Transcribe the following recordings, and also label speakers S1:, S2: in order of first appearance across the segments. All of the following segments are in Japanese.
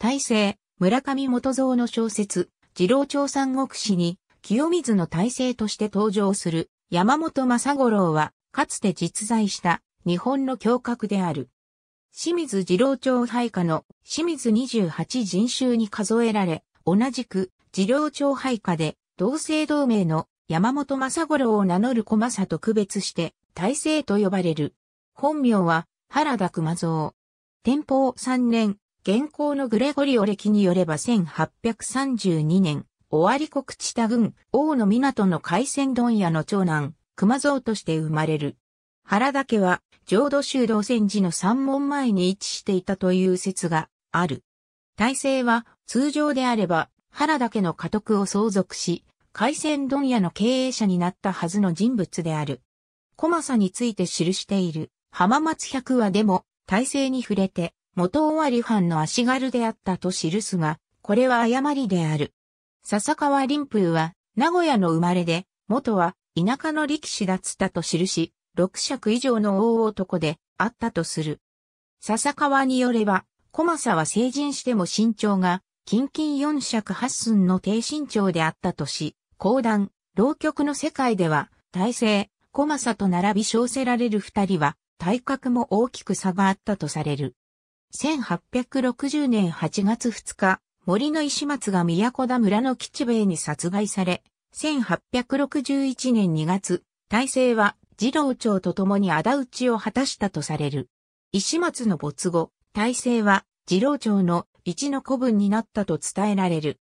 S1: 大政、村上元蔵の小説、二郎町三国史に、清水の大政として登場する、山本正五郎は、かつて実在した日本の教閣である。清水二郎町配下の清水二十八人衆に数えられ、同じく二郎町配下で同姓同名の山本正五郎を名乗る小正と区別して大政と呼ばれる。本名は原田熊蔵。天保三年現行のグレゴリオ歴によれば1832年、尾張国知多郡、王の港の海鮮問屋の長男、熊蔵として生まれる。原田家は、浄土宗道戦時の三門前に位置していたという説がある。体制は、通常であれば、原田家の家督を相続し、海鮮問屋の経営者になったはずの人物である。小政について記している、浜松百話でも、体制に触れて、元尾張藩の足軽であったと記すが、これは誤りである。笹川林風は、名古屋の生まれで、元は田舎の力士だったと記し、六尺以上の大男であったとする。笹川によれば、小政は成人しても身長が、近々四尺八寸の低身長であったとし、講談、浪曲の世界では、大勢、小政と並び称せられる二人は、体格も大きく差があったとされる。1860年8月2日、森の石松が都田村の吉兵衛に殺害され、1861年2月、大勢は二郎長と共に仇討ちを果たしたとされる。石松の没後、大勢は二郎長の一の子分になったと伝えられる。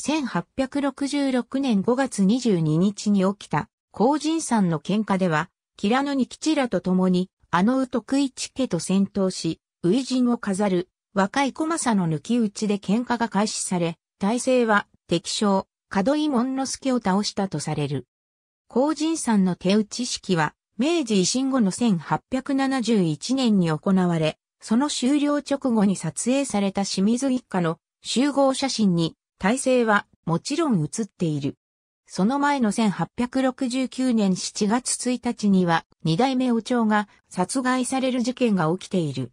S1: 1866年5月22日に起きた、高人山の喧嘩では、キラノニキチラと共に、あの食徳一家と戦闘し、初陣を飾る、若い小政の抜き打ちで喧嘩が開始され、大勢は敵将、門井門之助を倒したとされる。高人さんの手打ち式は、明治維新後の1871年に行われ、その終了直後に撮影された清水一家の集合写真に、体制はもちろん写っている。その前の1869年7月1日には、二代目王朝が殺害される事件が起きている。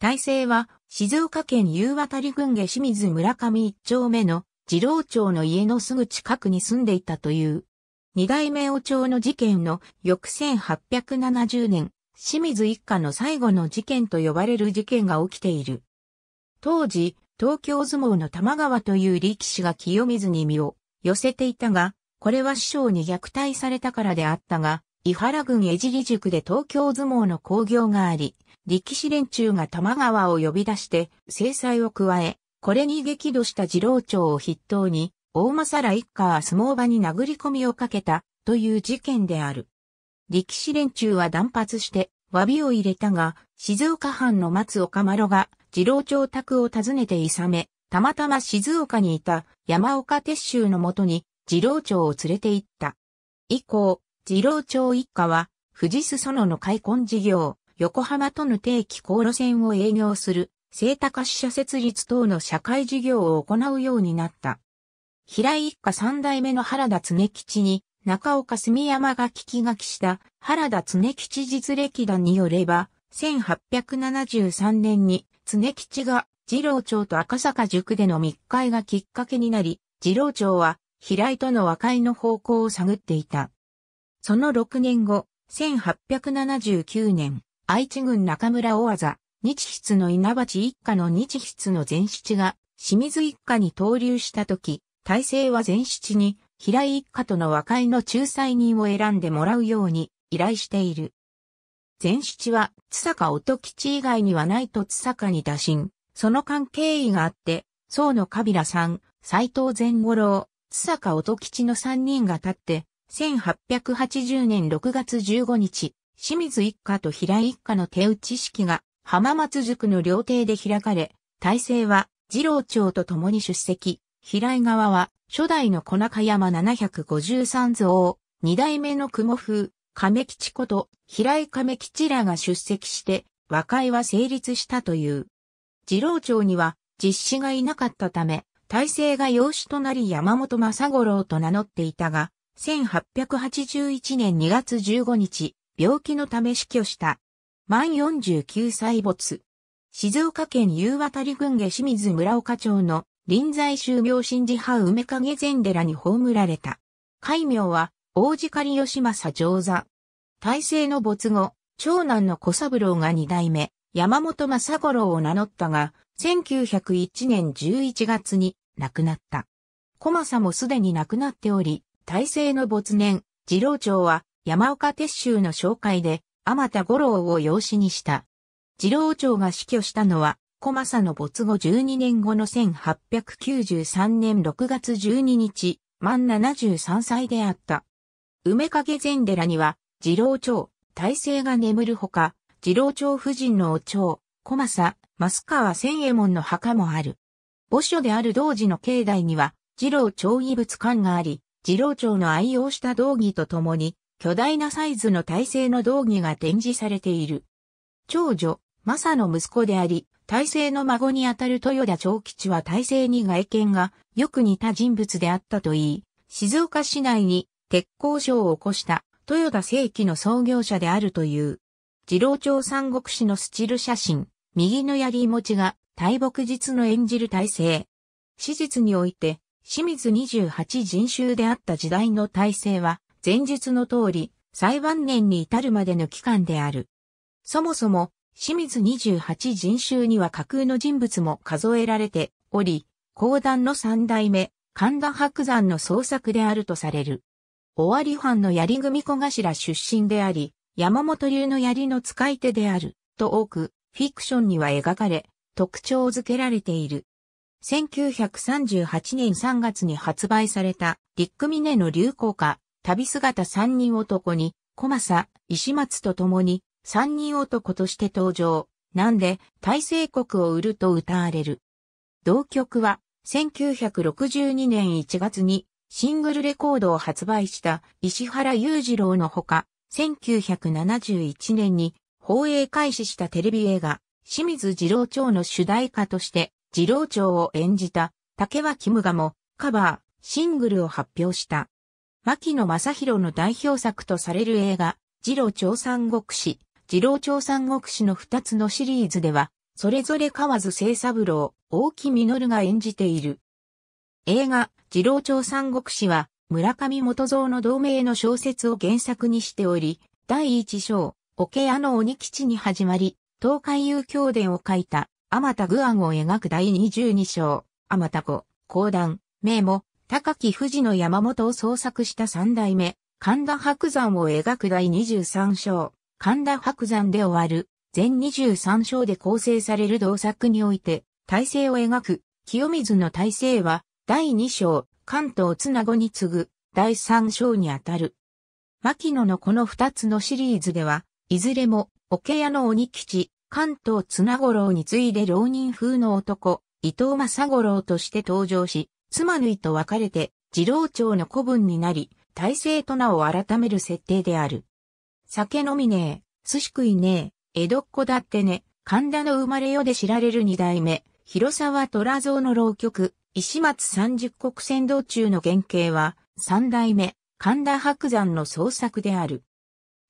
S1: 大勢は静岡県夕渡郡下清水村上一丁目の二郎町の家のすぐ近くに住んでいたという。二代目王朝の事件の翌1870年、清水一家の最後の事件と呼ばれる事件が起きている。当時、東京相撲の玉川という力士が清水に身を寄せていたが、これは師匠に虐待されたからであったが、伊原郡江尻塾で東京相撲の興行があり、力士連中が玉川を呼び出して制裁を加え、これに激怒した次郎長を筆頭に、大政ら一家は相撲場に殴り込みをかけたという事件である。力士連中は断髪して、詫びを入れたが、静岡藩の松岡麻呂が、次郎長宅を訪ねていさめ、たまたま静岡にいた山岡鉄舟のもとに、次郎長を連れて行った。以降、次郎町一家は、富士裾野の開墾事業、横浜との定期航路線を営業する、聖高支社設立等の社会事業を行うようになった。平井一家三代目の原田常吉に、中岡住山が聞き書きした原田常吉実歴談によれば、1873年に常吉が二郎町と赤坂塾での密会がきっかけになり、二郎町は平井との和解の方向を探っていた。その6年後、1879年、愛知郡中村大技、日筆の稲鉢一家の日筆の前七が、清水一家に投留した時、大勢は前七に、平井一家との和解の仲裁人を選んでもらうように依頼している。前七は、津坂音吉以外にはないと津坂に打診。その関係意があって、宋のカビラさん、斎藤善五郎、津坂音吉の三人が立って、1880年6月15日、清水一家と平井一家の手打ち式が浜松塾の料亭で開かれ、大勢は二郎長と共に出席、平井側は初代の小中山753像二代目の雲風、亀吉こと平井亀吉らが出席して和解は成立したという。二郎長には実施がいなかったため、大勢が養子となり山本正五郎と名乗っていたが、1881年2月15日、病気のため死去した。満49歳没。静岡県夕渡郡下清水村岡町の臨在宗廟神寺派梅影禅寺に葬られた。戒名は、大路狩義政上座。大政の没後、長男の小三郎が二代目、山本正五郎を名乗ったが、1901年11月に亡くなった。小政もすでに亡くなっており、大政の没年、次郎長は山岡鉄舟の紹介で、あまた五郎を養子にした。次郎長が死去したのは、小政の没後12年後の1893年6月12日、満73歳であった。梅影禅寺には、次郎長、大政が眠るほか、次郎長夫人のお長、小政、増川千右衛門の墓もある。墓所である同時の境内には、次郎長遺物館があり、次郎長の愛用した道着とともに、巨大なサイズの体制の道着が展示されている。長女、マサの息子であり、体制の孫にあたる豊田長吉は体制に外見がよく似た人物であったといい、静岡市内に鉄工所を起こした豊田正規の創業者であるという。次郎町三国志のスチル写真、右の槍持ちが大木実の演じる体制。史実において、清水28人衆であった時代の体制は、前述の通り、最晩年に至るまでの期間である。そもそも、清水28人衆には架空の人物も数えられており、講談の三代目、神田白山の創作であるとされる。尾張藩の槍組小頭出身であり、山本流の槍の使い手である、と多く、フィクションには描かれ、特徴づけられている。1938年3月に発売された、リックミネの流行歌、旅姿三人男に、小政、石松と共に、三人男として登場。なんで、大西国を売ると歌われる。同曲は、1962年1月に、シングルレコードを発売した石原裕次郎のほか、1971年に放映開始したテレビ映画、清水二郎町の主題歌として次郎長を演じた竹脇無我もカバー、シングルを発表した。牧野正宏の代表作とされる映画、次郎長三国志、次郎長三国志の二つのシリーズでは、それぞれ河津清三郎、大木実が演じている。映画、次郎長三国志は、村上元蔵の同名の小説を原作にしており、第一章、桶屋の鬼吉に始まり、東海遊教伝を書いたあ田具案を描く第22章、あ田子、講談、名も、高木富士の山本を創作した三代目、神田白山を描く第23章、神田白山で終わる、全23章で構成される同作において、体制を描く、清水の体制は、第2章、関東綱子に次ぐ、第3章にあたる。牧野のこの2つのシリーズでは、いずれも、桶屋の鬼吉、関東綱五郎に次いで浪人風の男、伊藤正五郎として登場し、妻縫いと別れて、次郎長の子分になり、大勢と名を改める設定である。酒飲みねえ、寿司食いねえ、江戸っ子だってね、神田の生まれよで知られる二代目、広沢虎蔵の浪曲、石松三十国船道中の原型は、三代目、神田白山の創作である。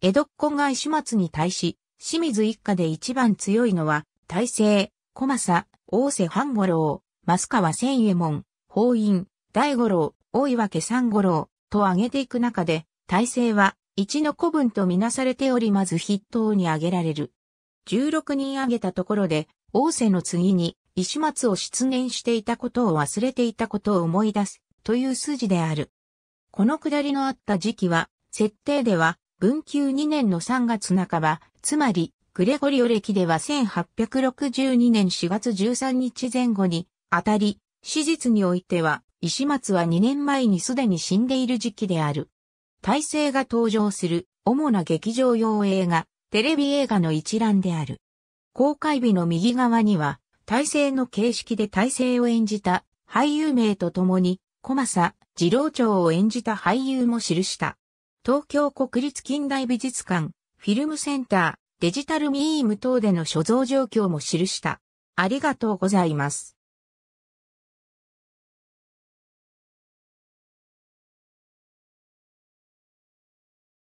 S1: 江戸っ子が石松に対し、清水一家で一番強いのは、大成、小政、大瀬半五郎、増川千右衛門、法院、大五郎、大岩家三五郎、と挙げていく中で、大成は、一の古文とみなされておりまず筆頭に挙げられる。16人挙げたところで、大瀬の次に、石松を出現していたことを忘れていたことを思い出す、という筋である。この下りのあった時期は、設定では、文久2年の3月半ば、つまり、グレゴリオ歴では1862年4月13日前後に、あたり、史実においては、石松は2年前にすでに死んでいる時期である。体制が登場する主な劇場用映画、テレビ映画の一覧である。公開日の右側には、体制の形式で体制を演じた俳優名とともに、小政、二郎長を演じた俳優も記した。東京国立近代美術館、フィルムセンター、デジタルミーム等での所蔵状況も記した。ありがとうございます。